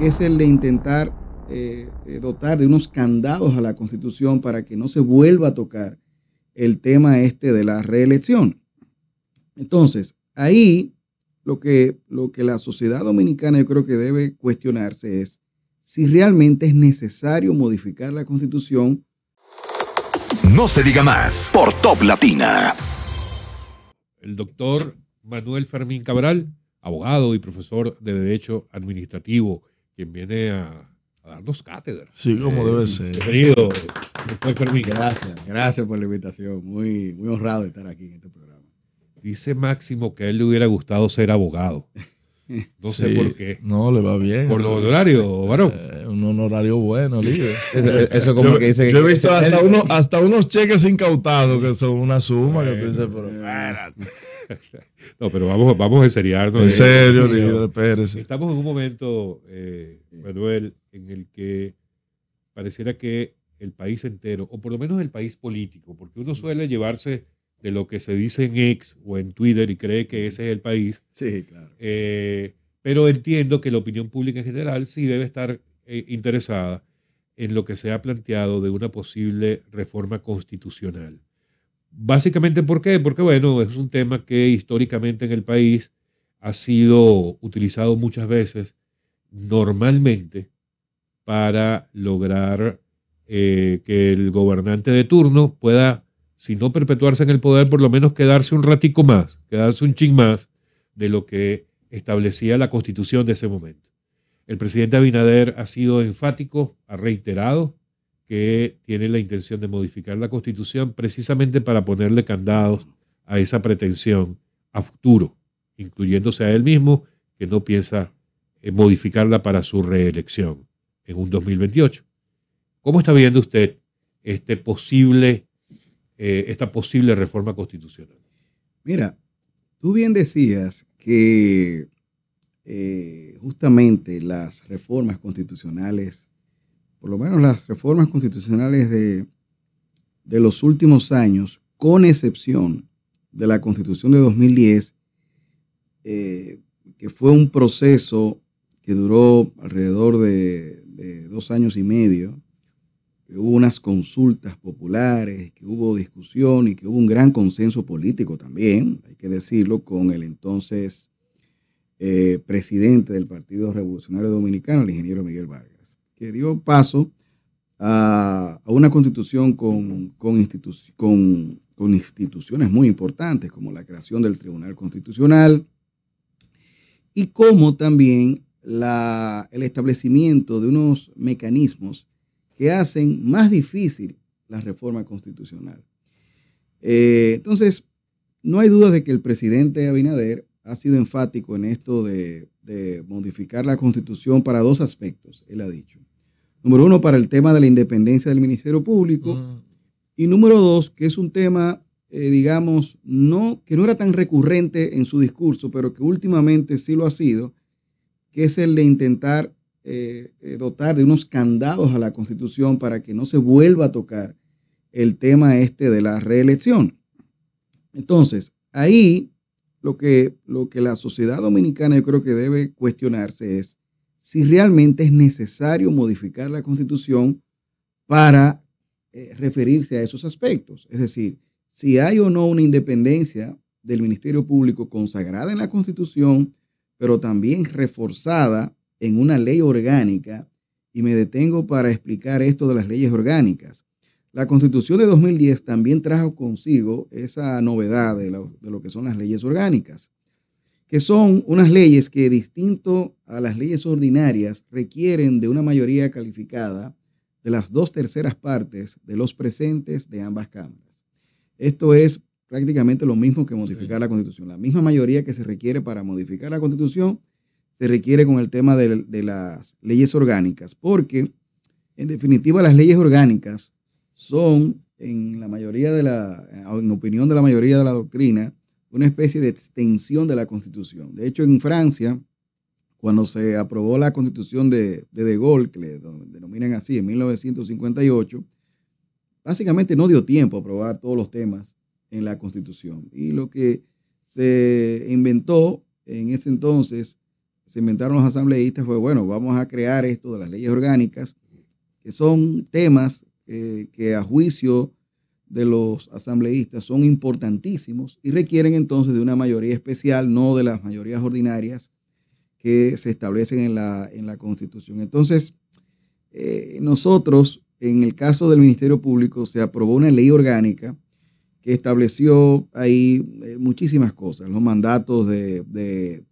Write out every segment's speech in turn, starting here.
es el de intentar eh, eh, dotar de unos candados a la Constitución para que no se vuelva a tocar el tema este de la reelección. Entonces, ahí lo que, lo que la sociedad dominicana yo creo que debe cuestionarse es si realmente es necesario modificar la Constitución. No se diga más por Top Latina. El doctor Manuel Fermín Cabral, abogado y profesor de Derecho Administrativo quien viene a, dar darnos cátedra. Sí, como debe eh, ser. Bienvenido. después Gracias, gracias por la invitación. Muy, muy honrado de estar aquí en este programa. Dice Máximo que a él le hubiera gustado ser abogado. No sé por qué. No, le va bien. Por los honorarios, varón. Eh, un honorario bueno, líder. Eso, como yo, que dice que. Yo he visto hasta, uno, hasta unos cheques incautados que son una suma que tú pero. Espérate. no, pero vamos, vamos a enseñarnos En serio, de Pérez. Estamos en un momento, eh, Manuel, en el que pareciera que el país entero, o por lo menos el país político, porque uno suele llevarse de lo que se dice en X o en Twitter y cree que ese es el país. Sí, claro. Eh, pero entiendo que la opinión pública en general sí debe estar eh, interesada en lo que se ha planteado de una posible reforma constitucional. Básicamente, ¿por qué? Porque, bueno, es un tema que históricamente en el país ha sido utilizado muchas veces, normalmente, para lograr eh, que el gobernante de turno pueda, si no perpetuarse en el poder, por lo menos quedarse un ratico más, quedarse un ching más de lo que establecía la constitución de ese momento. El presidente Abinader ha sido enfático, ha reiterado que tiene la intención de modificar la Constitución precisamente para ponerle candados a esa pretensión a futuro, incluyéndose a él mismo, que no piensa eh, modificarla para su reelección en un 2028. ¿Cómo está viendo usted este posible, eh, esta posible reforma constitucional? Mira, tú bien decías que eh, justamente las reformas constitucionales por lo menos las reformas constitucionales de, de los últimos años, con excepción de la constitución de 2010, eh, que fue un proceso que duró alrededor de, dos años y medio, que hubo unas consultas populares, que hubo discusión y que hubo un gran consenso político también, hay que decirlo, con el entonces eh, presidente del Partido Revolucionario Dominicano, el ingeniero Miguel Vargas que dio paso a, una constitución con, instituciones muy importantes, como la creación del Tribunal Constitucional, y como también el establecimiento de unos mecanismos que hacen más difícil la reforma constitucional. Eh, entonces, no hay duda de que el presidente Abinader ha sido enfático en esto de, modificar la constitución para dos aspectos, él ha dicho. Número uno, para el tema de la independencia del Ministerio Público. Mm. Y número dos, que es un tema, eh, digamos, no, que no era tan recurrente en su discurso, pero que últimamente sí lo ha sido, que es el de intentar eh, eh, dotar de unos candados a la Constitución para que no se vuelva a tocar el tema este de la reelección. Entonces, ahí lo que, lo que la sociedad dominicana yo creo que debe cuestionarse es si realmente es necesario modificar la constitución para eh, referirse a esos aspectos. Es decir, si hay o no una independencia del Ministerio Público consagrada en la constitución, pero también reforzada en una ley orgánica, y me detengo para explicar esto de las leyes orgánicas. La constitución de 2010 también trajo consigo esa novedad de lo que son las leyes orgánicas que son unas leyes que, distinto a las leyes ordinarias, requieren de una mayoría calificada de las dos terceras partes de los presentes de ambas cámaras. Esto es prácticamente lo mismo que modificar la constitución. La misma mayoría que se requiere para modificar la constitución se requiere con el tema de, de las leyes orgánicas, porque en definitiva las leyes orgánicas son, en la mayoría de la, en opinión de la mayoría de la doctrina, una especie de extensión de la Constitución. De hecho, en Francia, cuando se aprobó la Constitución de De, Gaulle, que le denominan así, en 1958, básicamente no dio tiempo a aprobar todos los temas en la Constitución. Y lo que se inventó en ese entonces, se inventaron los asambleístas, fue, bueno, vamos a crear esto de las leyes orgánicas, que son temas eh, que a juicio de los asambleístas son importantísimos y requieren entonces de una mayoría especial, no de las mayorías ordinarias que se establecen en la, en la Constitución. Entonces, eh, nosotros, en el caso del Ministerio Público, se aprobó una ley orgánica que estableció ahí eh, muchísimas cosas, los mandatos de,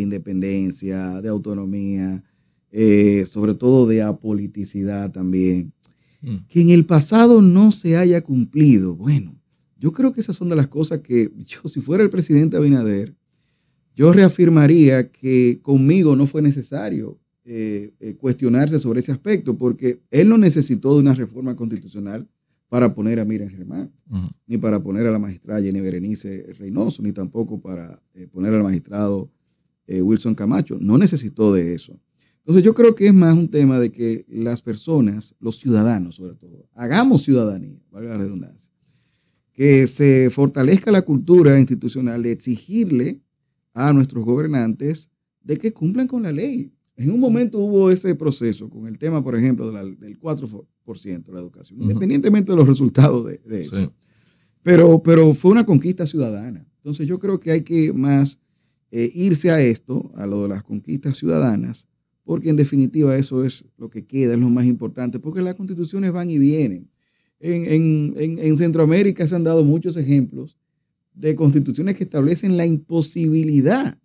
independencia, de autonomía, eh, sobre todo de apoliticidad también. Mm. que en el pasado no se haya cumplido. Bueno, yo creo que esas son de las cosas que yo, si fuera el presidente Abinader, yo reafirmaría que conmigo no fue necesario eh, eh, cuestionarse sobre ese aspecto, porque él no necesitó de una reforma constitucional para poner a Miriam Germán, ni para poner a la magistrada Jenny Berenice Reynoso, ni tampoco para eh, poner al magistrado Wilson Camacho. No necesitó de eso. Entonces yo creo que es más un tema de que las personas, los ciudadanos sobre todo, hagamos ciudadanía, valga la redundancia, que se fortalezca la cultura institucional de exigirle a nuestros gobernantes de que cumplan con la ley. En un momento hubo ese proceso con el tema, por ejemplo, del 4% de la educación, independientemente de los resultados de, eso. Pero, pero fue una conquista ciudadana. Entonces yo creo que hay que más eh, irse a esto, a lo de las conquistas ciudadanas, porque en definitiva eso es lo que queda, es lo más importante, porque las constituciones van y vienen. En, Centroamérica se han dado muchos ejemplos de constituciones que establecen la imposibilidad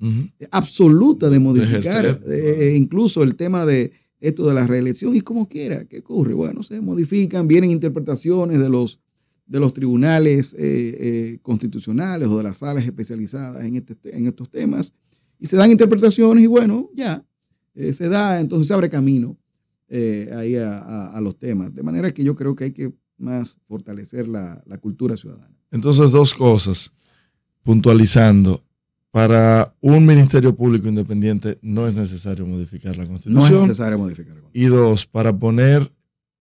absoluta de modificar, eh, eh, incluso el tema de esto de la reelección y como quiera, ¿qué ocurre? Bueno, se modifican, vienen interpretaciones de los, de los tribunales eh, constitucionales o de las salas especializadas en, este, en estos temas y se dan interpretaciones y bueno, ya, eh, se da, entonces se abre camino eh, ahí a, los temas. De manera que yo creo que hay que más fortalecer la, la cultura ciudadana. Entonces, dos cosas, puntualizando. Para un ministerio público independiente no es necesario modificar la constitución. No es necesario modificar la constitución. Y dos, para poner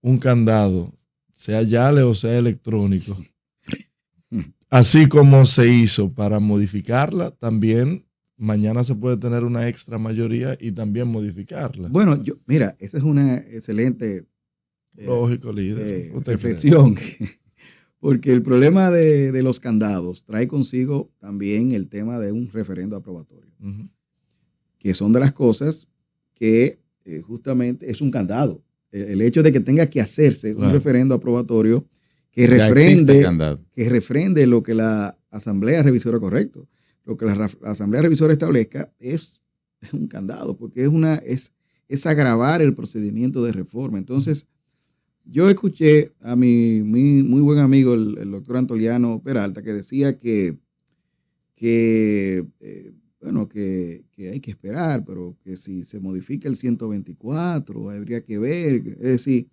un candado, sea yale o sea electrónico, así como se hizo para modificarla, también mañana se puede tener una extra mayoría y también modificarla. Bueno, yo, mira, esa es una excelente eh, Lógico, líder. Eh, reflexión. Porque el problema de, los candados trae consigo también el tema de un referendo aprobatorio, que son de las cosas que eh, justamente es un candado. E, el, hecho de que tenga que hacerse un referendo aprobatorio que refrende, que refrende lo que la Asamblea Revisora Correcto lo que la, Asamblea Revisora establezca es, un candado, porque es, una, es, es agravar el procedimiento de reforma. Entonces, yo escuché a mi, muy buen amigo, el, doctor Antoliano Peralta, que decía que, que eh, bueno, que, hay que esperar, pero que si se modifica el 124, habría que ver. Es decir,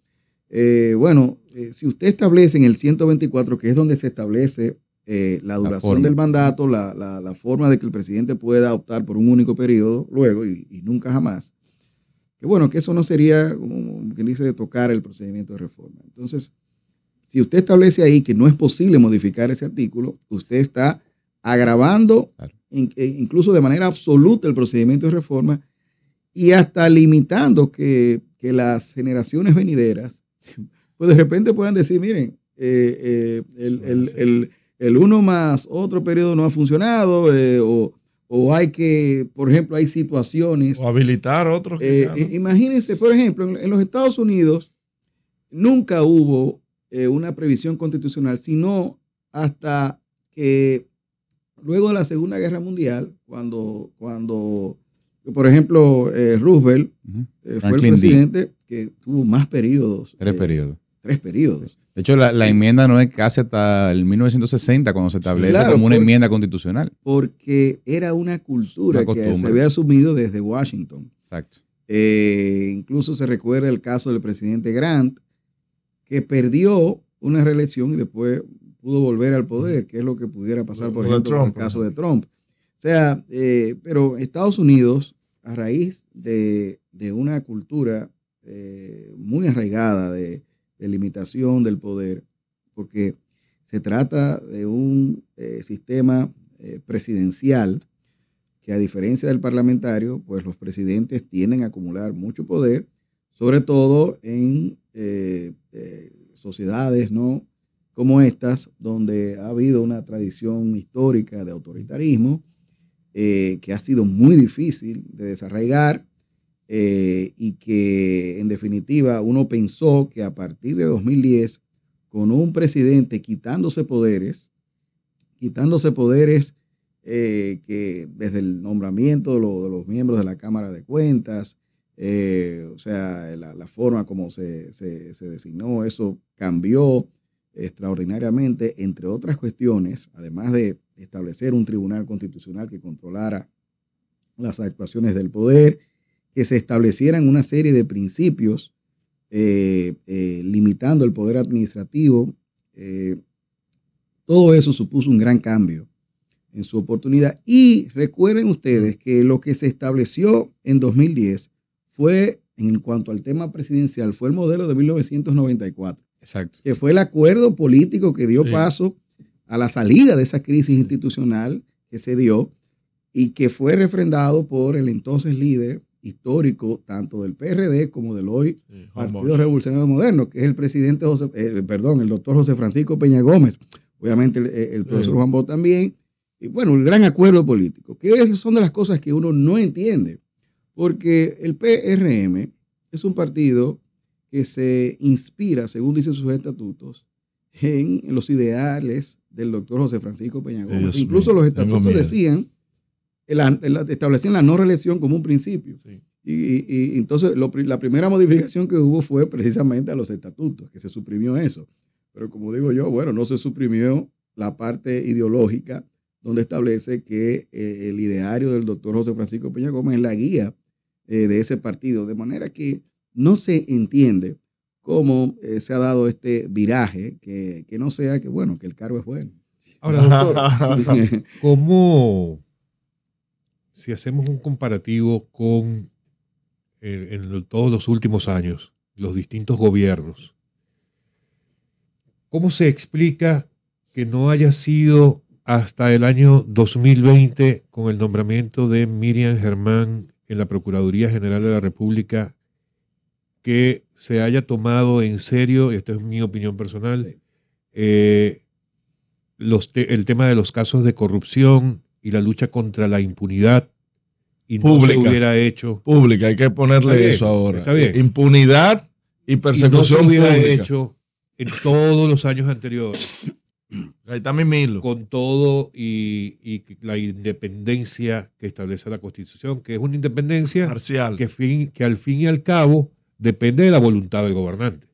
eh, bueno, eh, si usted establece en el 124, que es donde se establece eh, la duración del mandato, la, forma de que el presidente pueda optar por un único periodo luego y, nunca jamás. Que bueno, que eso no sería, como quien dice, tocar el procedimiento de reforma. Entonces, si usted establece ahí que no es posible modificar ese artículo, usted está agravando eh, incluso de manera absoluta el procedimiento de reforma y hasta limitando que, las generaciones venideras, pues de repente puedan decir, miren, eh, el el uno más otro periodo no ha funcionado, eh, o, hay que, por ejemplo, hay situaciones... O habilitar otros. Eh, imagínense, por ejemplo, en, los Estados Unidos nunca hubo eh, una previsión constitucional, sino hasta que luego de la Segunda Guerra Mundial, cuando, cuando por ejemplo, Roosevelt fue el presidente que tuvo más periodos. Tres periodos. Tres periodos. De hecho, la, enmienda no es casi hasta el 1960 cuando se establece como una enmienda constitucional. Porque era una cultura que se había asumido desde Washington. Exacto. Eh, incluso se recuerda el caso del presidente Grant, que perdió una reelección y después pudo volver al poder, que es lo que pudiera pasar, por ejemplo, en el caso de Trump. O sea, eh, pero Estados Unidos, a raíz de, de una cultura eh, muy arraigada de de limitación del poder, porque se trata de un eh, sistema eh, presidencial que a diferencia del parlamentario, pues los presidentes tienden a acumular mucho poder, sobre todo en eh, sociedades ¿no? como estas, donde ha habido una tradición histórica de autoritarismo que ha sido muy difícil de desarraigar eh, y que en definitiva uno pensó que a partir de 2010, con un presidente quitándose poderes, quitándose poderes eh, que desde el nombramiento de, los miembros de la Cámara de Cuentas, eh, o sea, la, forma como se, se designó, eso cambió extraordinariamente, entre otras cuestiones, además de establecer un tribunal constitucional que controlara las actuaciones del poder, que se establecieran una serie de principios eh, eh, limitando el poder administrativo. Eh, todo eso supuso un gran cambio en su oportunidad. Y recuerden ustedes que lo que se estableció en 2010 fue, en cuanto al tema presidencial, fue el modelo de 1994. Exacto. Que fue el acuerdo político que dio paso a la salida de esa crisis institucional que se dio y que fue refrendado por el entonces líder histórico tanto del PRD como del hoy Partido Revolucionario Moderno, que es el presidente José, eh, perdón, el doctor José Francisco Peña Gómez, obviamente el, profesor Juan Bosch también, y bueno, el gran acuerdo político, que son de las cosas que uno no entiende, porque el PRM es un partido que se inspira, según dicen sus estatutos, en los ideales del doctor José Francisco Peña Gómez. Incluso los estatutos decían establecían la no reelección como un principio. Y, entonces la primera modificación que hubo fue precisamente a los estatutos, que se suprimió eso. Pero como digo yo, bueno, no se suprimió la parte ideológica donde establece que eh, el ideario del doctor José Francisco Peña Gómez es la guía eh, de ese partido. De manera que no se entiende cómo eh, se ha dado este viraje, que, no sea que, bueno, que el cargo es bueno. Ahora, ¿cómo si hacemos un comparativo con eh, en todos los últimos años, los distintos gobiernos, ¿cómo se explica que no haya sido hasta el año 2020 con el nombramiento de Miriam Germán en la Procuraduría General de la República que se haya tomado en serio, y esta es mi opinión personal, eh, el tema de los casos de corrupción, y la lucha contra la impunidad y pública, hubiera hecho. Pública, hay que ponerle eso ahora. Impunidad y persecución hubiera hecho en todos los años anteriores. Ahí está Con todo y, la independencia que establece la Constitución, que es una independencia parcial Que, al fin y al cabo depende de la voluntad del gobernante.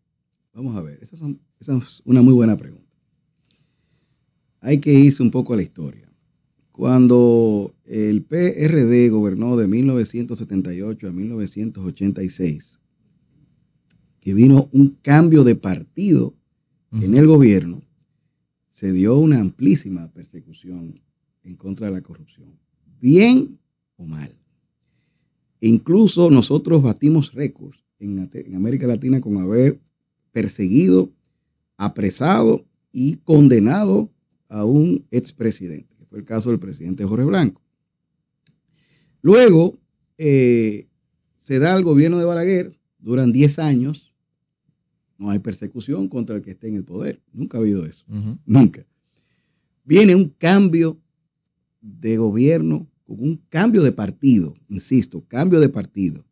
Vamos a ver, esa es una muy buena pregunta. Hay que irse un poco a la historia cuando el PRD gobernó de 1978 a 1986, que vino un cambio de partido en el gobierno, se dio una amplísima persecución en contra de la corrupción, bien o mal. E incluso nosotros batimos récords en, en América Latina con haber perseguido, apresado y condenado a un expresidente fue el caso del presidente Jorge Blanco. Luego eh, se da al gobierno de Balaguer, duran 10 años, no hay persecución contra el que esté en el poder, nunca ha habido eso, nunca. Viene un cambio de gobierno con un cambio de partido, insisto, cambio de partido.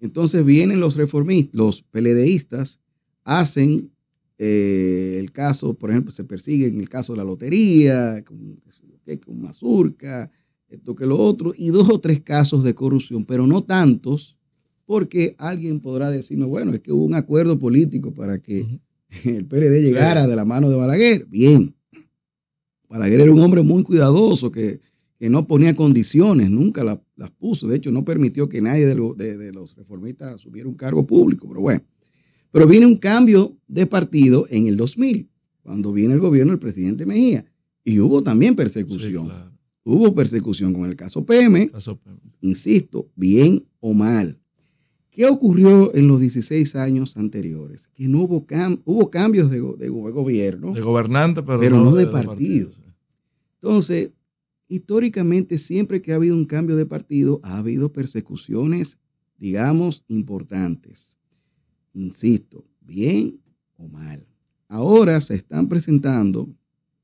Entonces vienen los reformistas, los peledeístas, hacen eh, el caso, por ejemplo, se persigue en el caso de la lotería, que con Mazurca, esto que lo otro, y dos o tres casos de corrupción, pero no tantos, porque alguien podrá decirme, bueno, es que hubo un acuerdo político para que el PRD llegara de la mano de Balaguer. Bien, Balaguer era un hombre muy cuidadoso que, no ponía condiciones, nunca las, puso, de hecho no permitió que nadie de, de los reformistas asumiera un cargo público, pero bueno. Pero viene un cambio de partido en el 2000, cuando viene el gobierno del presidente Mejía. Y hubo también persecución. Hubo persecución con el caso PM, insisto, bien o mal. ¿Qué ocurrió en los 16 años anteriores? Que no hubo, hubo cambios de, gobierno. De gobernante, pero, no, de, partido. Entonces, históricamente, siempre que ha habido un cambio de partido, ha habido persecuciones, digamos, importantes. Insisto, bien o mal. Ahora se están presentando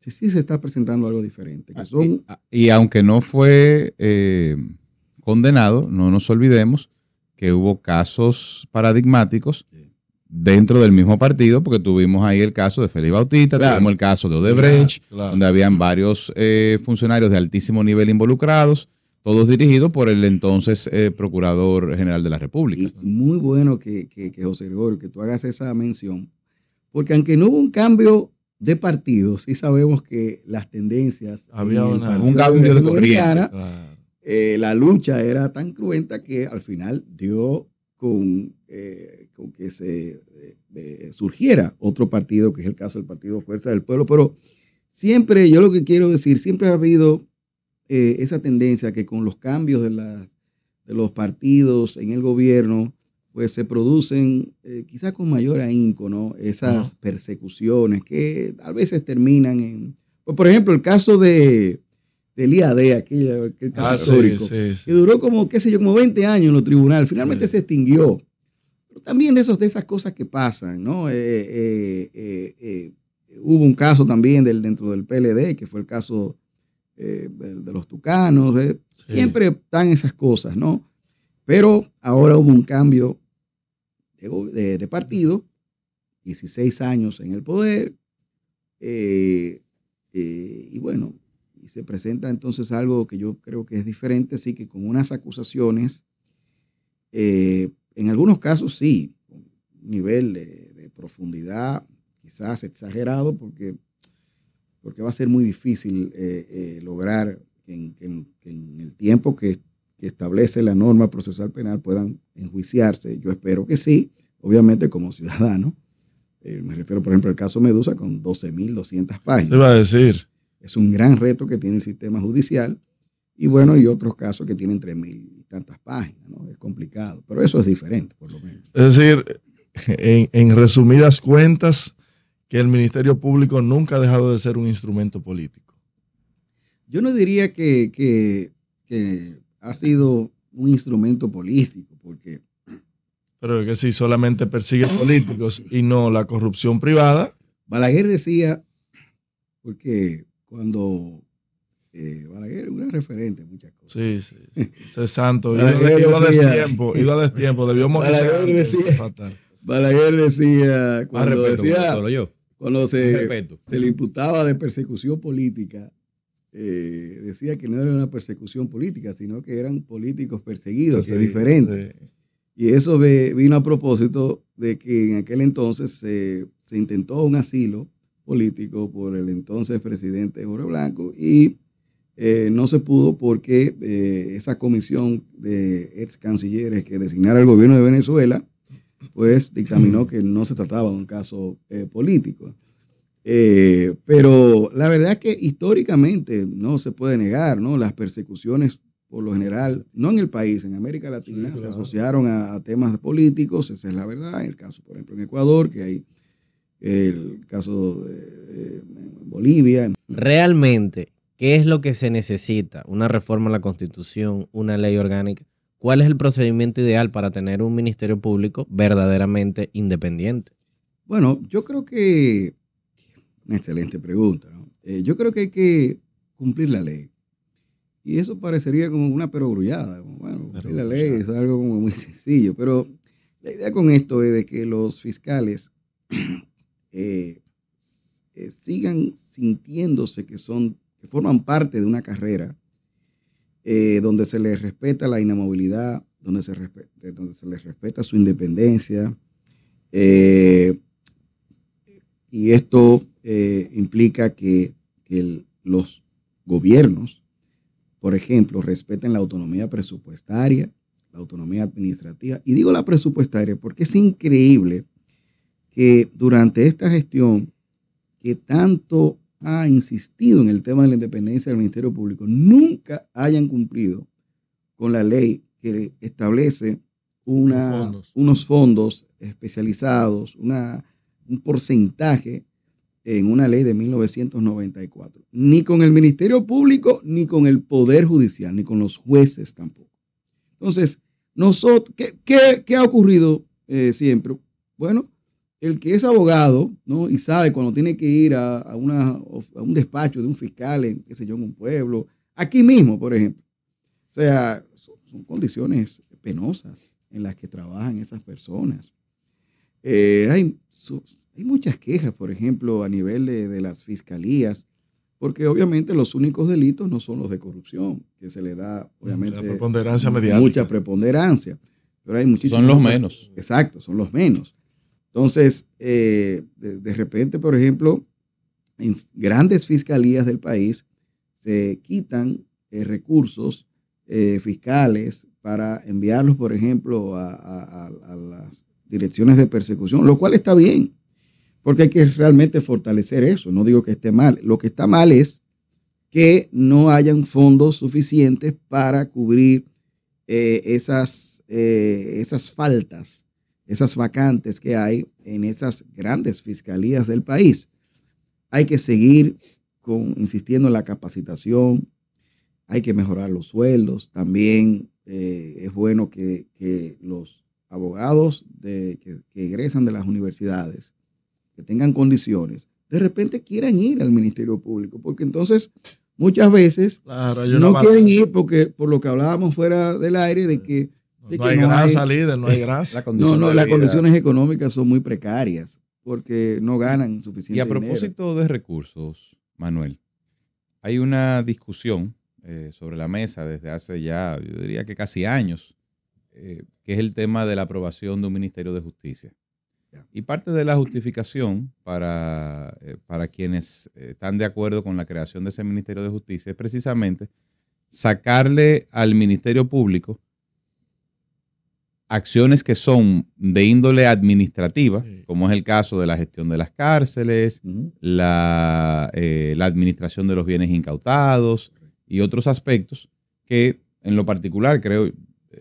sí, sí se está presentando algo diferente. Ah, ah, y, aunque no fue eh, condenado, no nos olvidemos que hubo casos paradigmáticos dentro del mismo partido, porque tuvimos ahí el caso de Félix Bautista, tuvimos el caso de Odebrecht, donde habían varios eh, funcionarios de altísimo nivel involucrados, todos dirigidos por el entonces eh, Procurador General de la República. muy bueno que, que, que José Gregorio, que tú hagas esa mención, porque aunque no hubo un cambio de partidos, sí sabemos que las tendencias. Había un cambio de corriente. Eh, la lucha era tan cruenta que al final dio con, eh, con que se eh, surgiera otro partido, que es el caso del Partido Fuerza del Pueblo. Pero siempre, yo lo que quiero decir, siempre ha habido esa tendencia que con los cambios de, de los partidos en el gobierno, pues se producen eh, quizás con mayor ahínco, ¿no? Esas persecuciones que a veces terminan en... Pues, por ejemplo, el caso de, de aquel, caso ah, histórico, que duró como, qué sé yo, como 20 años en los tribunales, finalmente se extinguió. también de, esos, de esas cosas que pasan, ¿no? Eh, eh, hubo un caso también del, dentro del PLD, que fue el caso de, de, los tucanos, siempre están esas cosas, ¿no? Pero ahora hubo un cambio de, partido, 16 años en el poder, eh, eh, y bueno, y se presenta entonces algo que yo creo que es diferente, sí que con unas acusaciones, eh, en algunos casos sí, un nivel de, profundidad quizás exagerado, porque, porque va a ser muy difícil lograr en, en, el tiempo que que establece la norma procesal penal puedan enjuiciarse. Yo espero que sí, obviamente como ciudadano. Eh, me refiero, por ejemplo, al caso Medusa con 12.200 páginas. va a decir. Es un gran reto que tiene el sistema judicial. Y bueno, y otros casos que tienen 3.000 y tantas páginas, ¿no? Es complicado, pero eso es diferente, por lo menos. Es decir, en, resumidas cuentas, que el Ministerio Público nunca ha dejado de ser un instrumento político. Yo no diría que, que ha sido un instrumento político, porque... Pero es que si solamente persigue políticos y no la corrupción privada. Balaguer decía, porque cuando eh, Balaguer era referente en muchas cosas. Sí, sí. Ese santo. Balaguer iba, a destiempo, iba destiempo, debió Balaguer decía, Balaguer decía, cuando respeto, cuando se le imputaba de persecución política, eh, decía que no era una persecución política, sino que eran políticos perseguidos, de es diferente. Y eso vino a propósito de que en aquel entonces se, intentó un asilo político por el entonces presidente Jorge Blanco y eh, no se pudo porque eh, esa comisión de ex cancilleres que designara el gobierno de Venezuela, pues dictaminó que no se trataba de un caso político. Eh, pero la verdad es que históricamente no se puede negar, ¿no? Las persecuciones, por lo general, no en el país, en América Latina, se asociaron a, temas políticos, esa es la verdad. En el caso, por ejemplo, en Ecuador, que hay el caso de Bolivia. Realmente, ¿qué es lo que se necesita? ¿Una reforma a la Constitución, una ley orgánica? ¿Cuál es el procedimiento ideal para tener un ministerio público verdaderamente independiente? Bueno, yo creo que una excelente pregunta. Eh, yo creo que hay que cumplir la ley. Y eso parecería como una perogrullada. Bueno, cumplir la ley es algo como muy sencillo. Pero la idea con esto es de que los fiscales eh, eh, sigan sintiéndose que son, que forman parte de una carrera donde se les respeta la inamovilidad, donde se, se les respeta su independencia, y esto eh, implica que, los gobiernos, por ejemplo, respeten la autonomía presupuestaria, la autonomía administrativa. Y digo la presupuestaria porque es increíble que durante esta gestión que tanto ha insistido en el tema de la independencia del Ministerio Público, nunca hayan cumplido con la ley que establece una, unos fondos especializados, una un porcentaje en una ley de 1994, ni con el Ministerio Público, ni con el Poder Judicial, ni con los jueces tampoco. Entonces, nosotros, ¿qué, ha ocurrido eh, siempre? Bueno, el que es abogado ¿no? y sabe cuando tiene que ir a, una, un despacho de un fiscal en, qué sé yo, en un pueblo, aquí mismo, por ejemplo. O sea, son condiciones penosas en las que trabajan esas personas. Eh, hay, hay, muchas quejas, por ejemplo, a nivel de, las fiscalías, porque obviamente los únicos delitos no son los de corrupción, que se le da, obviamente, mucha preponderancia. Pero hay muchísimos. Son los menos. Exacto, son los menos. Entonces, eh, de, repente, por ejemplo, en grandes fiscalías del país se quitan eh, recursos fiscales para enviarlos, por ejemplo, a, las direcciones de persecución, lo cual está bien, porque hay que realmente fortalecer eso. No digo que esté mal. Lo que está mal es que no hayan fondos suficientes para cubrir eh, esas, eh, esas faltas, esas vacantes que hay en esas grandes fiscalías del país. Hay que seguir con, insistiendo en la capacitación, hay que mejorar los sueldos, también eh, es bueno que los abogados de, que, egresan de las universidades, que tengan condiciones, de repente quieran ir al Ministerio Público, porque entonces muchas veces no quieren ir porque por lo que hablábamos fuera del aire de que... no, hay no hay salida, no hay grasa. no, no, las condiciones económicas son muy precarias porque no ganan suficiente. Y a propósito de recursos, Manuel, hay una discusión eh, sobre la mesa desde hace ya, yo diría que casi años, eh, que es el tema de la aprobación de un Ministerio de Justicia. Y parte de la justificación para, eh, quienes eh, están de acuerdo con la creación de ese Ministerio de Justicia es precisamente sacarle al Ministerio Público acciones que son de índole administrativa, como es el caso de la gestión de las cárceles, la, la, administración de los bienes incautados y otros aspectos que en lo particular creo,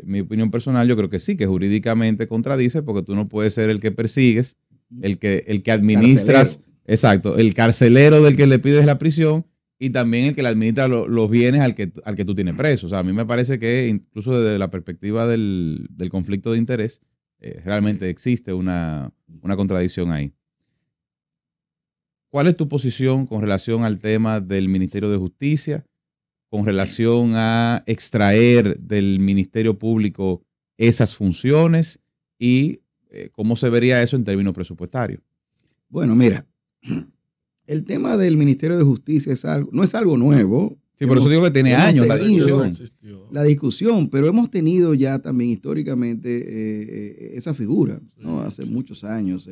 mi opinión personal, yo creo que sí, que jurídicamente contradice, porque tú no puedes ser el que persigues, el que, el que administras, exacto, el carcelero del que le pides la prisión y también el que le administra los bienes al que, al que tú tienes preso. O sea, a mí me parece que incluso desde la perspectiva del, conflicto de interés, eh, realmente existe una, una contradicción ahí. ¿Cuál es tu posición con relación al tema del Ministerio de Justicia? con relación a extraer del Ministerio Público esas funciones y eh, cómo se vería eso en términos presupuestarios. Bueno, mira, el tema del Ministerio de Justicia es algo, no es algo nuevo. Sí, por eso digo que tiene años la discusión. La discusión, pero hemos tenido ya también históricamente eh, eh, esa figura, ¿no? Hace muchos años.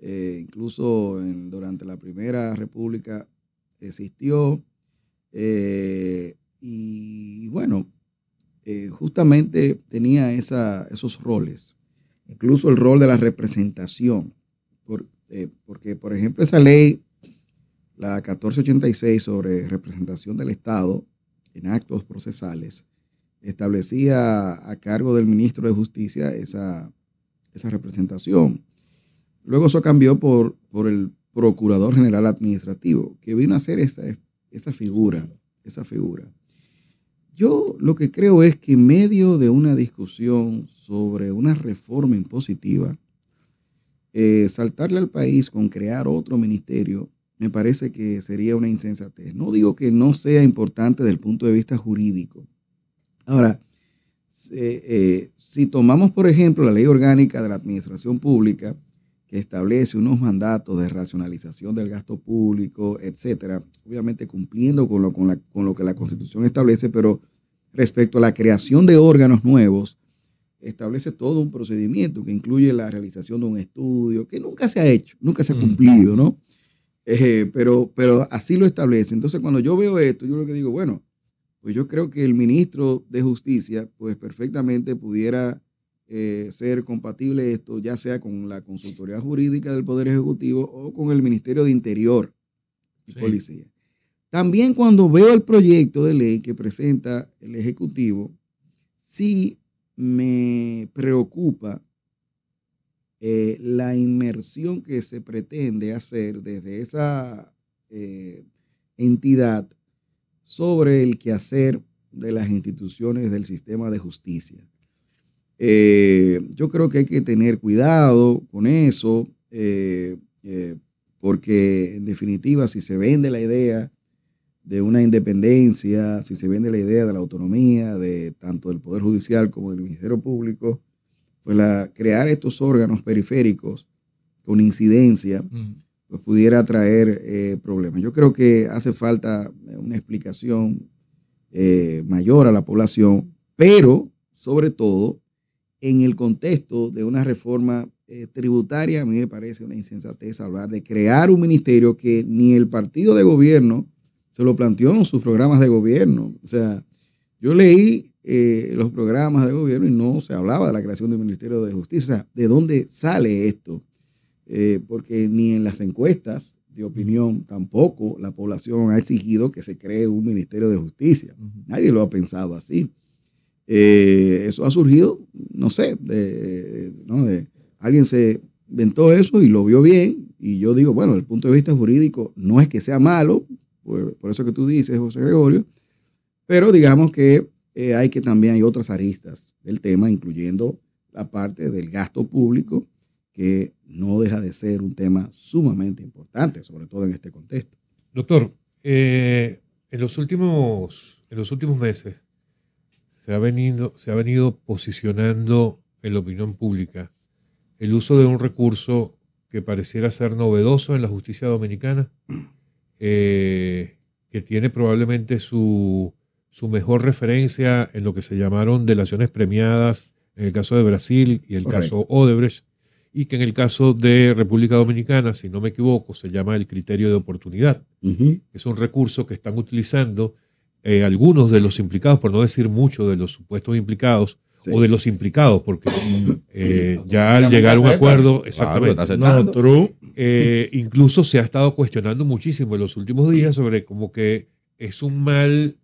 incluso durante la Primera República existió eh, y bueno, eh, justamente tenía esos roles, incluso el rol de la representación, eh, porque por ejemplo esa ley, la 1486 sobre representación del Estado en actos procesales, establecía a cargo del ministro de Justicia esa, esa representación. Luego eso cambió por, por el Procurador General Administrativo, que vino a hacer esa esa figura, esa figura. Yo lo que creo es que en medio de una discusión sobre una reforma impositiva, eh, saltarle al país con crear otro ministerio me parece que sería una insensatez. No digo que no sea importante desde el punto de vista jurídico. Ahora, eh, si tomamos, por ejemplo, la ley orgánica de la administración pública, que establece unos mandatos de racionalización del gasto público, etcétera, obviamente cumpliendo con lo, con, la, con lo que la Constitución establece, pero respecto a la creación de órganos nuevos, establece todo un procedimiento que incluye la realización de un estudio, que nunca se ha hecho, nunca se ha mm. cumplido, ¿no? Eh, pero, pero así lo establece. Entonces, cuando yo veo esto, yo lo que digo, bueno, pues yo creo que el ministro de Justicia, pues perfectamente pudiera eh, ser compatible esto, ya sea con la consultoría jurídica del Poder Ejecutivo o con el Ministerio de Interior y Policía. También cuando veo el proyecto de ley que presenta el Ejecutivo, sí me preocupa eh, la inmersión que se pretende hacer desde esa eh, entidad sobre el quehacer de las instituciones del sistema de justicia. Eh, yo creo que hay que tener cuidado con eso, eh, eh, porque en definitiva, si se vende la idea de una independencia, si se vende la idea de la autonomía, de tanto del Poder Judicial como del Ministerio Público, pues la, crear estos órganos periféricos con incidencia, pues pudiera traer eh, problemas. Yo creo que hace falta una explicación mayor a la población, pero sobre todo en el contexto de una reforma eh, tributaria, a mí me parece una insensatez hablar de crear un ministerio que ni el partido de gobierno se lo planteó en sus programas de gobierno. O sea, yo leí eh, los programas de gobierno y no se hablaba de la creación de un ministerio de justicia. O sea, ¿de dónde sale esto? Eh, porque ni en las encuestas de opinión tampoco la población ha exigido que se cree un ministerio de justicia. Nadie lo ha pensado así. Eh, eso ha surgido, no sé, de, ¿no? de, alguien se inventó eso y lo vio bien. Y yo digo, bueno, el punto de vista jurídico no es que sea malo, por, eso que tú dices, José Gregorio, pero digamos que eh, hay que también hay otras aristas del tema, incluyendo la parte del gasto público, que no deja de ser un tema sumamente importante, sobre todo en este contexto. Doctor, eh, en, los últimos, en los últimos meses se ha venido, se ha venido posicionando en la opinión pública el uso de un recurso que pareciera ser novedoso en la justicia dominicana, eh, que tiene probablemente su, mejor referencia en lo que se llamaron delaciones premiadas en el caso de Brasil y el caso Odebrecht, y que en el caso de República Dominicana, si no me equivoco, se llama el criterio de oportunidad. Es un recurso que están utilizando eh, algunos de los implicados, por no decir mucho de los supuestos implicados, o de los implicados, porque eh, ya al llegar a un acuerdo, eh, incluso se ha estado cuestionando muchísimo en los últimos días sobre como que es un mal,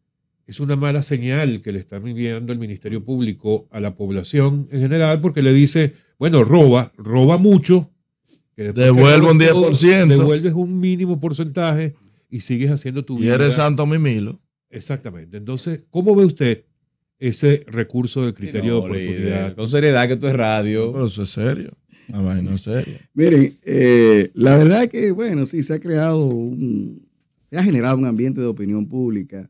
es una mala señal que le está enviando el Ministerio Público a la población en general, porque le dice, bueno, roba, roba mucho, devuelve un 10%, devuelves un mínimo porcentaje y sigues haciendo tu vida. Y eres santo mimilo. Exactamente. Entonces, ¿cómo ve usted ese recurso del criterio de oportunidad? con seriedad que esto es radio. Pero eso es serio. Miren, eh, la verdad que, bueno, sí, se ha creado un, se ha generado un ambiente de opinión pública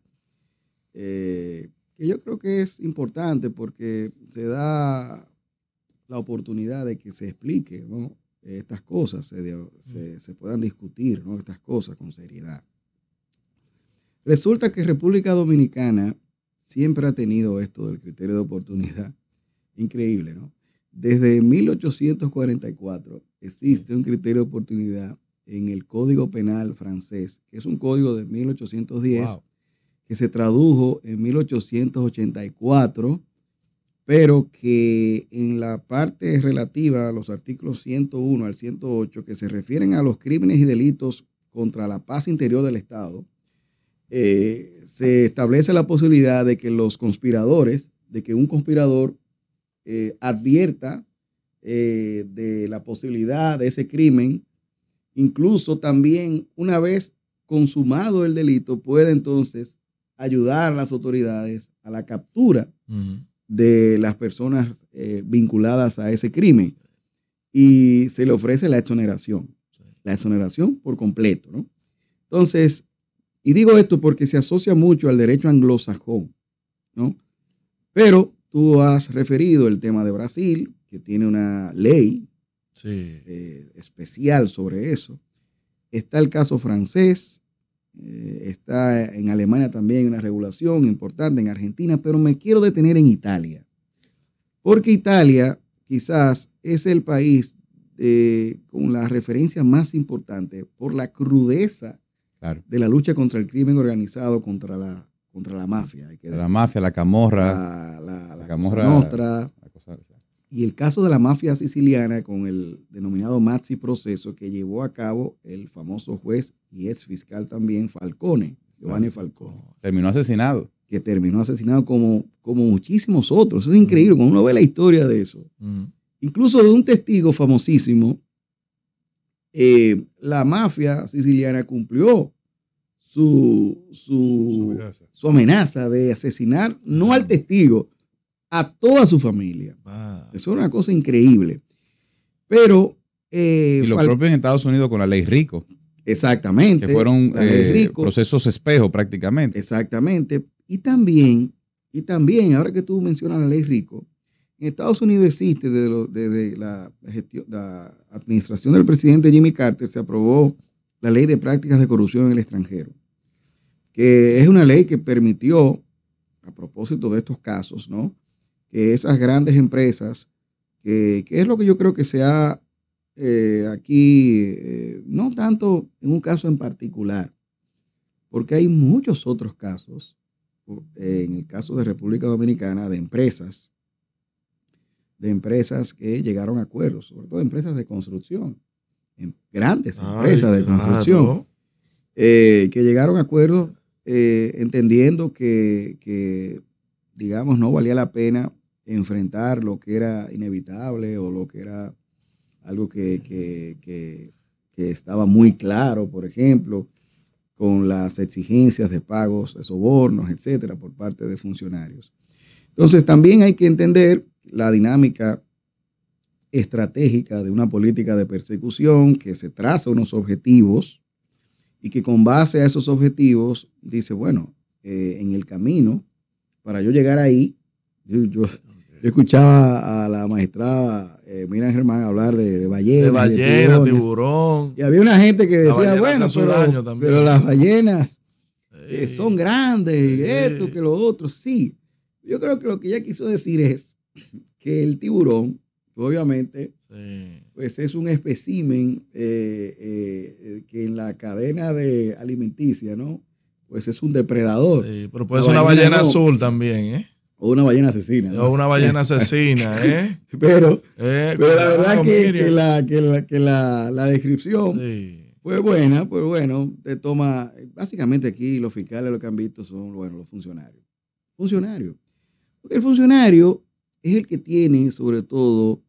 eh, que yo creo que es importante porque se da la oportunidad de que se explique estas cosas, se, puedan discutir estas cosas con seriedad. Resulta que República Dominicana siempre ha tenido esto del criterio de oportunidad. Increíble, ¿no? Desde 1844 existe un criterio de oportunidad en el Código Penal francés, que es un código de 1810, que se tradujo en 1884, pero que en la parte relativa a los artículos 101 al 108, que se refieren a los crímenes y delitos contra la paz interior del Estado, eh, se establece la posibilidad de que los conspiradores, de que un conspirador eh, advierta eh, de la posibilidad de ese crimen, incluso también una vez consumado el delito, puede entonces ayudar a las autoridades a la captura de las personas vinculadas a ese crimen y se le ofrece la exoneración, la exoneración por completo, ¿no? Entonces, y digo esto porque se asocia mucho al derecho anglosajón, ¿no? Pero tú has referido el tema de Brasil, que tiene una ley eh, especial sobre eso. Está el caso francés, eh, está en Alemania también una regulación importante, en Argentina, pero me quiero detener en Italia, porque Italia quizás es el país con la referencia más importante por la crudeza de la lucha contra el crimen organizado, contra la, contra la mafia. Hay que la mafia, la camorra. La, camorra. y el caso de la mafia siciliana con el denominado Maxi proceso que llevó a cabo el famoso juez y ex fiscal también Falcone, Giovanni Falcone. Terminó asesinado que terminó asesinado como, como muchísimos otros. es increíble, cuando uno ve la historia de eso. Incluso de un testigo famosísimo eh, la mafia siciliana cumplió su, su, amenaza. de asesinar no al testigo, a toda su familia. Ah. Eso es una cosa increíble. Pero... Eh, y lo propio en Estados Unidos con la ley Rico. Exactamente. Que fueron eh, procesos espejo prácticamente. Exactamente. Y también, y también, ahora que tú mencionas la ley Rico, en Estados Unidos existe, desde, la, administración del presidente Jimmy Carter, se aprobó la ley de prácticas de corrupción en el extranjero, que es una ley que permitió, a propósito de estos casos, ¿no? que esas grandes empresas, que, es lo que yo creo que se ha eh, aquí, eh, no tanto en un caso en particular, porque hay muchos otros casos, eh, en el caso de República Dominicana, de empresas de empresas que llegaron a acuerdos, sobre todo empresas de construcción, em, grandes empresas de construcción, eh, que llegaron a acuerdos eh, entendiendo que, digamos, no valía la pena enfrentar lo que era inevitable o lo que era algo que, que, que, estaba muy claro, por ejemplo, con las exigencias de pagos, de sobornos, etcétera, por parte de funcionarios. Entonces, también hay que entender la dinámica estratégica de una política de persecución que se traza unos objetivos y que con base a esos objetivos dice, bueno, eh, en el camino, para yo llegar ahí, yo, escuchaba a la magistrada eh, Germán hablar de, ballenas. De tiburón. Y había una gente que decía, bueno, pero, las ballenas eh, son grandes, y esto, que lo otro, sí. Yo creo que lo que ella quiso decir es que el tiburón, obviamente, pues es un especimen eh, eh, eh, que en la cadena de alimenticia, ¿no? Pues es un depredador. Sí, pero puede ser una ballena azul también, ¿eh? O una ballena asesina. O una ballena asesina, ¿eh? pero, la verdad que, la, descripción fue buena, pues bueno, te toma. Básicamente aquí los fiscales lo que han visto son, bueno, los funcionarios. Funcionarios. Porque el funcionario es el que tiene sobre todo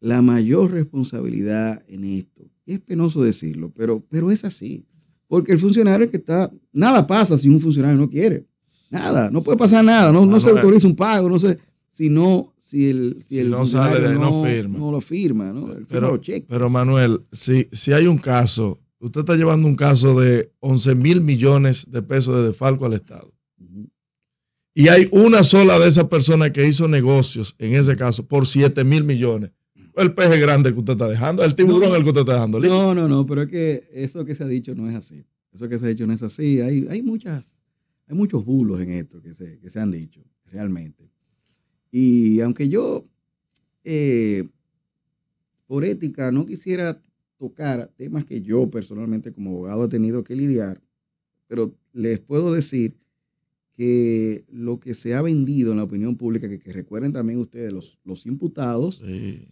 la mayor responsabilidad en esto. es penoso decirlo, pero, pero es así. Porque el funcionario es que está, nada pasa si un funcionario no quiere. Nada, no puede pasar nada, no, se autoriza un pago, no sé, si el, si el no no, firma. no, lo firma, ¿no? pero, pero Manuel, si, si hay un caso, usted está llevando un caso de 11 mil millones de pesos de defalco al Estado y hay una sola de esas personas que hizo negocios, en ese caso, por 7 mil millones. El peje grande que usted está dejando, el tiburón el que usted está dejando. No, no, no, pero es que eso que se ha dicho no es así. Eso que se ha dicho no es así. Hay, hay, muchas, hay muchos bulos en esto que se, que se han dicho, realmente. Y aunque yo, eh, por ética, no quisiera tocar temas que yo personalmente como abogado he tenido que lidiar, pero les puedo decir que lo que se ha vendido en la opinión pública, que, recuerden también ustedes, los, los imputados,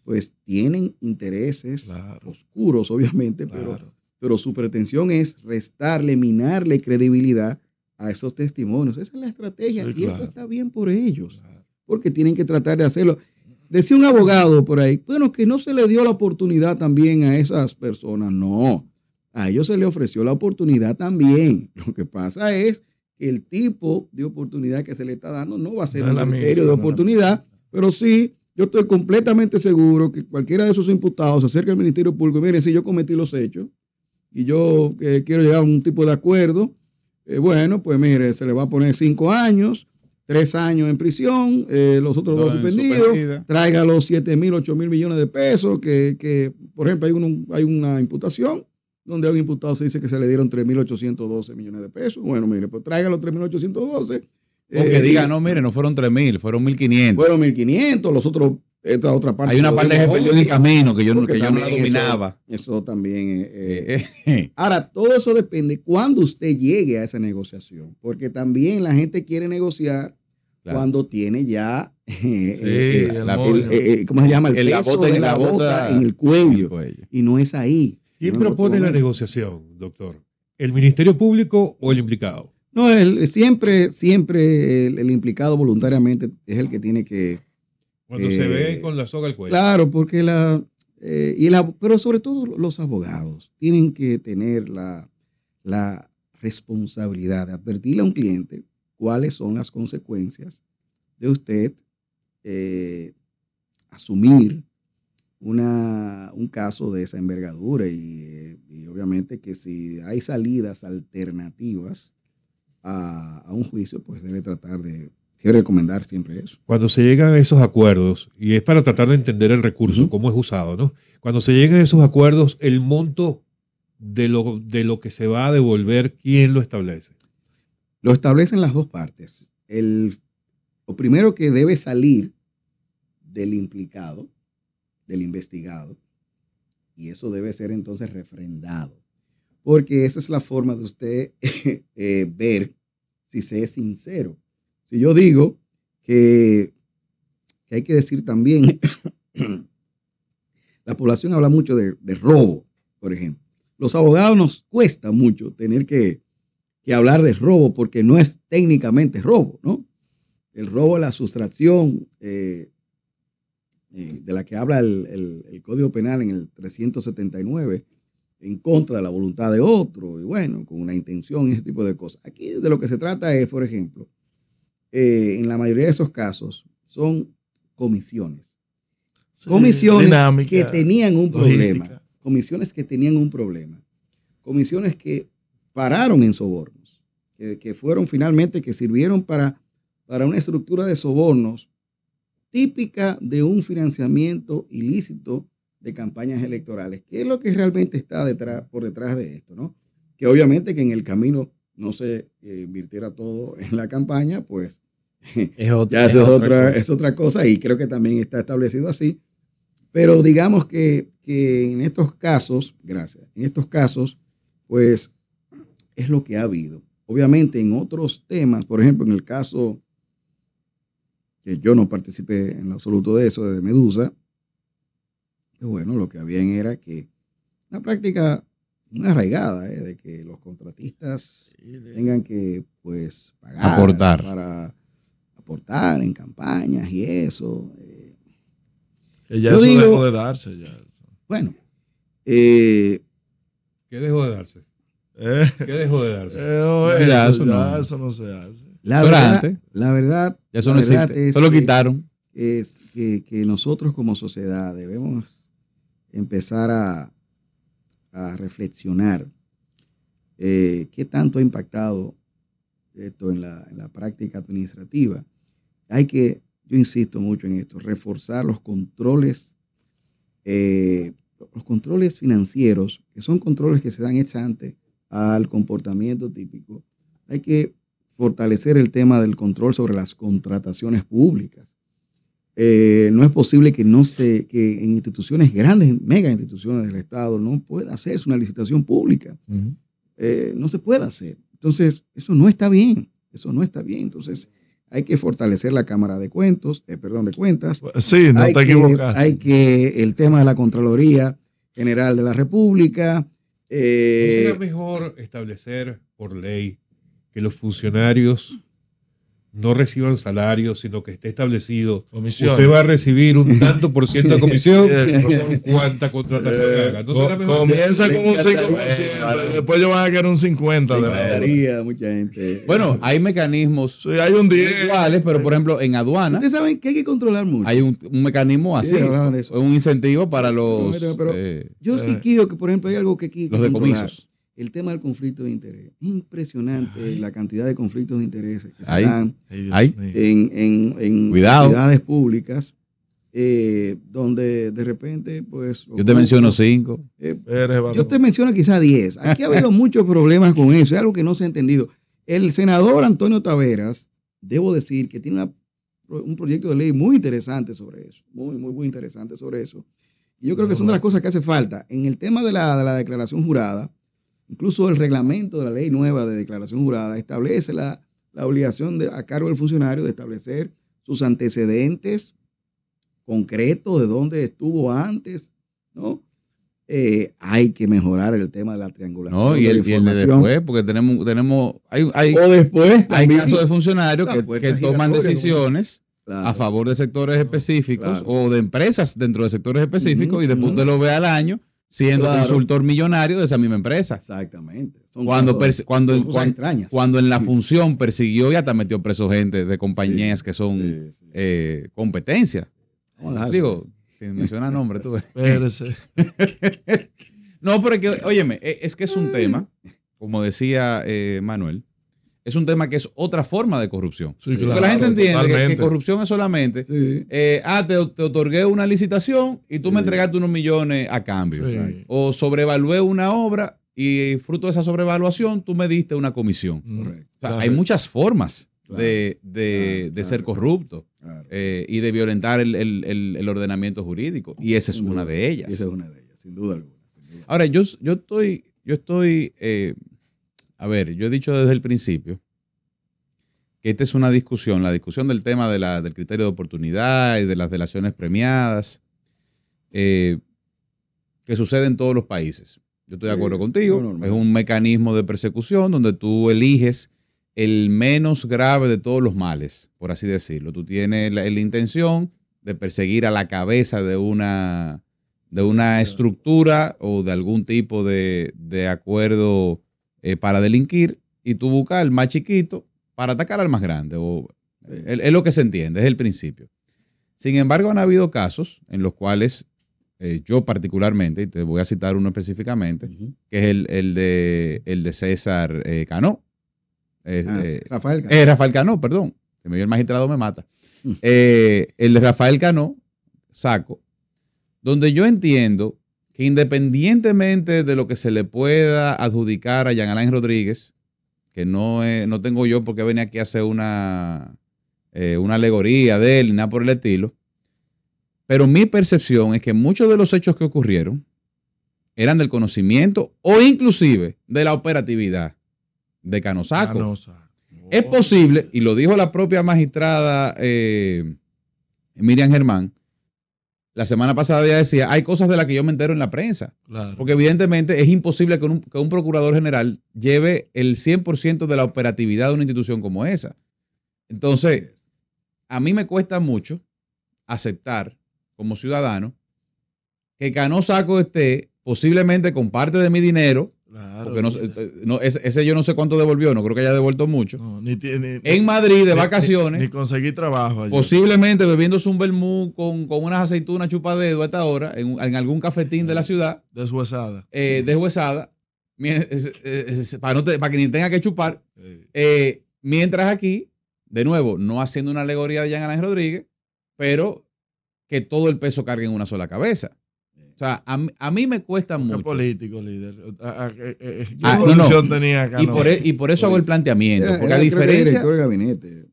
pues tienen intereses oscuros, obviamente, pero, su pretensión es restarle, minarle credibilidad a esos testimonios. Esa es la estrategia y está bien por ellos, porque tienen que tratar de hacerlo. Decía un abogado por ahí, bueno, que no se le dio la oportunidad también a esas personas, no, a ellos se le ofreció la oportunidad también. Lo que pasa es el tipo de oportunidad que se le está dando no va a ser el un de oportunidad, pero sí, yo estoy completamente seguro que cualquiera de esos imputados se acerca al Ministerio Público y miren, si yo cometí los hechos y yo eh, quiero llegar a un tipo de acuerdo, eh, bueno, pues mire, se le va a poner cinco años, tres años en prisión, eh, los otros dos suspendidos, traiga los siete mil, ocho mil millones de pesos, que, por ejemplo hay, uno, hay una imputación donde a un imputado se dice que se le dieron 3.812 millones de pesos. Bueno, mire, pues traiga los 3.812. O que eh, diga, no, mire, no fueron 3.000, fueron 1.500. Fueron 1.500, los otros, esta otra parte. Hay una parte que perdió en el camino que yo, no dominaba. Eso, también. Eh, eh. Ahora, todo eso depende cuando usted llegue a esa negociación, porque también la gente quiere negociar cuando tiene ya ¿cómo se llama? El, peso la la bota, en, el cuello, Y no es ahí. ¿Quién propone la negociación, doctor? ¿El Ministerio Público o el implicado? No, eh, siempre, siempre el, implicado voluntariamente es el que tiene que... Cuando se ve eh, con la soga al cuello. Claro, porque la... Eh, la pero sobre todo los abogados tienen que tener la, responsabilidad de advertirle a un cliente cuáles son las consecuencias de usted asumir un caso de esa envergadura y, obviamente que si hay salidas alternativas a, un juicio, pues debe tratar de recomendar siempre eso. Cuando se llegan a esos acuerdos, y es para tratar de entender el recurso, cómo es usado, ¿no? Cuando se llegan a esos acuerdos, el monto de lo, de lo que se va a devolver, ¿quién lo establece? Lo establecen las dos partes. El, lo primero que debe salir del implicado del investigado. Y eso debe ser entonces refrendado, porque esa es la forma de usted eh, ver si se es sincero. Si yo digo que, hay que decir también, la población habla mucho de, robo, por ejemplo. Los abogados nos cuesta mucho tener que, hablar de robo porque no es técnicamente robo, ¿no? El robo la sustracción eh, de la que habla el, Código Penal en el 379, en contra de la voluntad de otro, y bueno, con una intención y ese tipo de cosas. Aquí de lo que se trata es, por ejemplo, eh, en la mayoría de esos casos son comisiones. comisiones que tenían un problema. Comisiones que tenían un problema. Comisiones que pararon en sobornos, que, fueron finalmente, que sirvieron para, para una estructura de sobornos típica de un financiamiento ilícito de campañas electorales. ¿Qué es lo que realmente está detrás, por detrás de esto? ¿no? Que obviamente que en el camino no se invirtiera eh, todo en la campaña, pues es otra, es, otra, es otra cosa y creo que también está establecido así. Pero digamos que, que, en estos casos, gracias, en estos casos, pues es lo que ha habido. Obviamente en otros temas, por ejemplo, en el caso que yo no participé en absoluto de eso, de Medusa, y pues bueno, lo que habían era que una práctica una arraigada eh, de que los contratistas tengan que pues pagar aportar. para aportar en campañas y eso. Eh. ya eso dejó de darse Bueno. Eh, ¿Qué dejó de darse? ¿Eh? ¿Qué dejó de darse? eso no se hace. La verdad, La verdad, es lo quitaron. Es que, nosotros como sociedad debemos empezar a, reflexionar eh, qué tanto ha impactado esto en la, práctica administrativa. Hay que, yo insisto mucho en esto, reforzar los controles eh, los controles financieros, que son controles que se dan ex al comportamiento típico, hay que fortalecer el tema del control sobre las contrataciones públicas. Eh, no es posible que no se, que en instituciones grandes, mega instituciones del Estado, no pueda hacerse una licitación pública. Eh, no se puede hacer. Entonces, eso no está bien. Eso no está bien. Entonces, hay que fortalecer la Cámara de Cuentos, eh, perdón, de cuentas. Pues, sí, no hay que, Hay que el tema de la Contraloría General de la República. es mejor establecer por ley que los funcionarios no reciban salarios sino que esté establecido. Usted va a recibir un tanto por ciento de comisión por cuánta contratación eh, haga. comienza con un 5%, eh, después le van a quedar un 50%. de Bueno, hay mecanismos hay un iguales, pero por ejemplo en aduana. Ustedes saben que hay que controlar mucho. Hay un, mecanismo así, un incentivo para los. Eh, yo sí quiero que, por ejemplo, hay algo que aquí. Los decomisos el tema del conflicto de interés. Impresionante la cantidad de conflictos de interés que se dan en, en, públicas. Eh, donde de repente, pues. Yo te menciono cinco. Eh, yo te menciono quizá diez. Aquí ha habido muchos problemas con eso, es algo que no se ha entendido. El senador Antonio Taveras, debo decir que tiene un proyecto de ley muy interesante sobre eso, muy, muy, muy interesante sobre eso. Y yo creo que son de las cosas que hace falta. En el tema de la declaración jurada, Incluso el reglamento de la ley nueva de declaración jurada establece la, obligación de, a cargo del funcionario de establecer sus antecedentes concretos de dónde estuvo antes, ¿no? Eh, hay que mejorar el tema de la triangulación. No, y el, de, después, porque tenemos, tenemos hay, hay, o después también, hay casos de funcionarios que, toman decisiones a favor de sectores específicos o de empresas dentro de sectores específicos y después te lo ve al año siendo consultor millonario de esa misma empresa. Exactamente. cuando, cuando, cuando, en la función persiguió y hasta metió preso gente de compañías que son eh, competencia. Digo, sin mencionar nombre, tú no, pero que, óyeme, e-, es que es un mm. tema, como decía eh, Manuel, es un tema que es otra forma de corrupción. la gente entiende que, corrupción es solamente, eh, ah, te, otorgué una licitación y tú me entregaste unos millones a cambio. O sobrevalué una obra y fruto de esa sobrevaluación tú me diste una comisión. Mm. hay muchas formas de, ser corrupto. Eh, y de violentar el, ordenamiento jurídico. Y esa es una de ellas. Esa es una de ellas, sin duda alguna. Ahora, yo, yo estoy, yo estoy eh, a ver, yo he dicho desde el principio que esta es una discusión, la discusión del tema de la, del criterio de oportunidad y de las delaciones premiadas, eh, que sucede en todos los países. Yo estoy de acuerdo contigo, es un mecanismo de persecución donde tú eliges el menos grave de todos los males, por así decirlo. Tú tienes la, intención de perseguir a la cabeza de una, de una estructura o de algún tipo de, de acuerdo eh, para delinquir y tú buscas al más chiquito para atacar al más grande. O, eh, es, lo que se entiende, es el principio. Sin embargo, han habido casos en los cuales eh, yo particularmente, y te voy a citar uno específicamente, que es el, de, el de César Cano Canó. Ah, Rafael Canó. Rafael perdón. Se me dio el magistrado, me mata. Mm. el de Rafael Cano saco, donde yo entiendo que independientemente de lo que se le pueda adjudicar a Jean Alain Rodríguez, que no, no tengo yo porque venía aquí a hacer una, eh, una alegoría de él, nada por el estilo, pero mi percepción es que muchos de los hechos que ocurrieron eran del conocimiento o inclusive de la operatividad de Canosaco. Es posible, y lo dijo la propia magistrada eh, Miriam Germán, la semana pasada ya decía, hay cosas de las que yo me entero en la prensa. Porque evidentemente es imposible que un, que un procurador general lleve el 100% de la operatividad de una institución como esa. Entonces, a mí me cuesta mucho aceptar como ciudadano que Cano Saco esté posiblemente con parte de mi dinero no, eh, ese, yo no sé cuánto devolvió, no creo que haya devuelto mucho. en Madrid, de vacaciones. Ni, conseguí trabajo. Allí. Posiblemente bebiéndose un vermú con, con, unas aceitunas chupadedo a esta hora, en, algún cafetín de la ciudad. Deshuesada. Eh, deshuesada. Para, que ni tenga que chupar. Eh, mientras aquí, de nuevo, no haciendo una alegoría de Jean Rodríguez, pero que todo el peso cargue en una sola cabeza. O sea, a, mí me cuesta mucho. político, líder. Eh, eh, eh, ah, ¿Qué solución tenía acá, e, y, por, eso hago el planteamiento. porque a diferencia. Director de gabinete.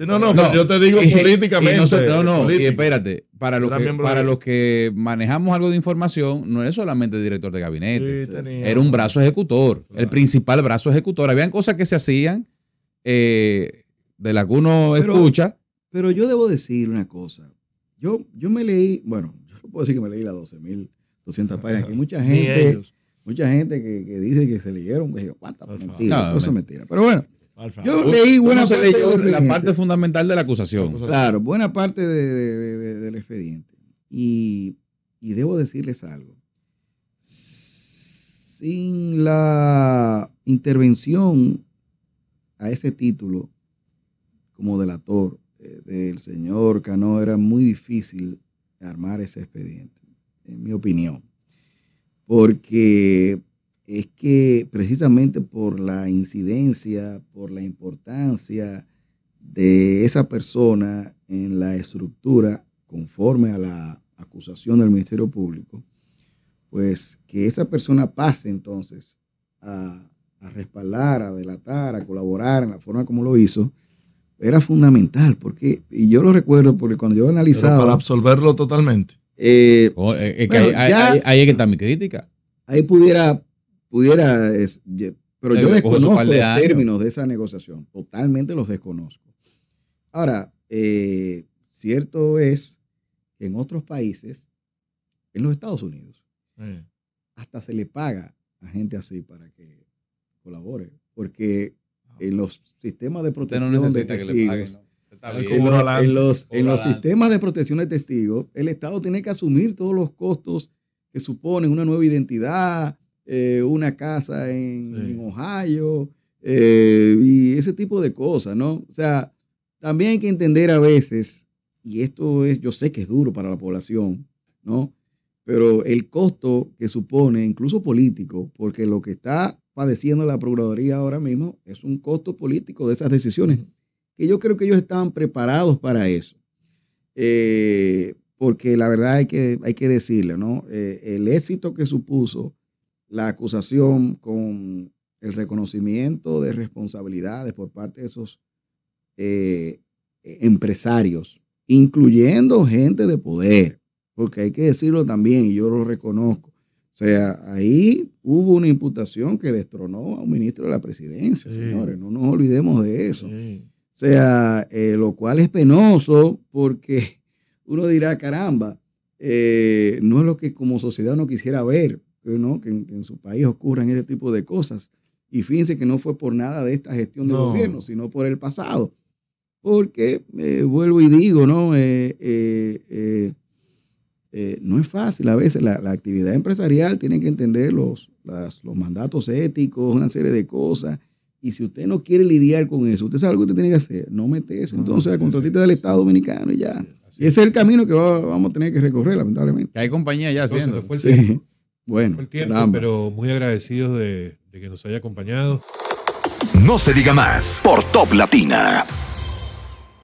no, no, yo te digo políticamente. no, no, y espérate. Para, los que, para los que manejamos algo de información, no es solamente director de gabinete. era un brazo ejecutor. El principal brazo ejecutor. Habían cosas que se hacían de las que uno escucha. Pero yo debo decir una cosa. Yo, yo me leí, bueno, puedo decir que me leí las 12.200 páginas. Aquí mucha gente, mucha gente que, dice que se leyeron, pues, ¿cuántas mentiras? No, eso es mentira. Pero bueno, yo leí buena parte. la parte fundamental de la acusación. Claro, buena parte del expediente. Y, y debo decirles algo. Sin la intervención a ese título como delator eh, del señor Cano era muy difícil armar ese expediente, en mi opinión. Porque es que precisamente por la incidencia, por la importancia de esa persona en la estructura conforme a la acusación del Ministerio Público, pues que esa persona pase entonces a, respaldar, a delatar, a colaborar en la forma como lo hizo, era fundamental, porque, y yo lo recuerdo, porque cuando yo analizaba... para absorberlo totalmente. ahí, que está mi crítica. Ahí pudiera, pudiera pero yo desconozco los términos de esa negociación, totalmente los desconozco. Ahora, eh, cierto es que en otros países, en los Estados Unidos, hasta se le paga a gente así para que colabore, porque en los sistemas de protección de testigos. en, los, sistemas de protección de testigos, el Estado tiene que asumir todos los costos que suponen una nueva identidad, eh, una casa en, Ohio eh, y ese tipo de cosas, ¿no? O sea, también hay que entender a veces, y esto es, yo sé que es duro para la población, ¿no? Pero el costo que supone, incluso político, porque lo que está padeciendo la Procuraduría ahora mismo es un costo político de esas decisiones, que yo creo que ellos estaban preparados para eso. Eh, porque la verdad hay que, hay que ¿no? Eh, el éxito que supuso la acusación con el reconocimiento de responsabilidades por parte de esos eh, empresarios, incluyendo gente de poder, porque hay que decirlo también, y yo lo reconozco o sea, ahí hubo una imputación que destronó a un ministro de la presidencia, señores. No nos olvidemos de eso. O sea, eh, lo cual es penoso porque uno dirá, caramba, eh, no es lo que como sociedad uno quisiera ver, que, en, su país ocurran ese tipo de cosas. Y fíjense que no fue por nada de esta gestión del gobierno, sino por el pasado. Porque eh, vuelvo y digo, ¿no? Eh, eh, no es fácil a veces. La, actividad empresarial tiene que entender los, los, mandatos éticos, una serie de cosas. Y si usted no quiere lidiar con eso, usted sabe lo que tiene que hacer, no mete eso entonces, a contratista del Estado Dominicano y ya. Y ese es el camino que vamos a tener que recorrer, lamentablemente. hay compañía ya haciendo. Bueno, pero muy agradecidos de, de que nos haya acompañado. No se diga más por Top Latina.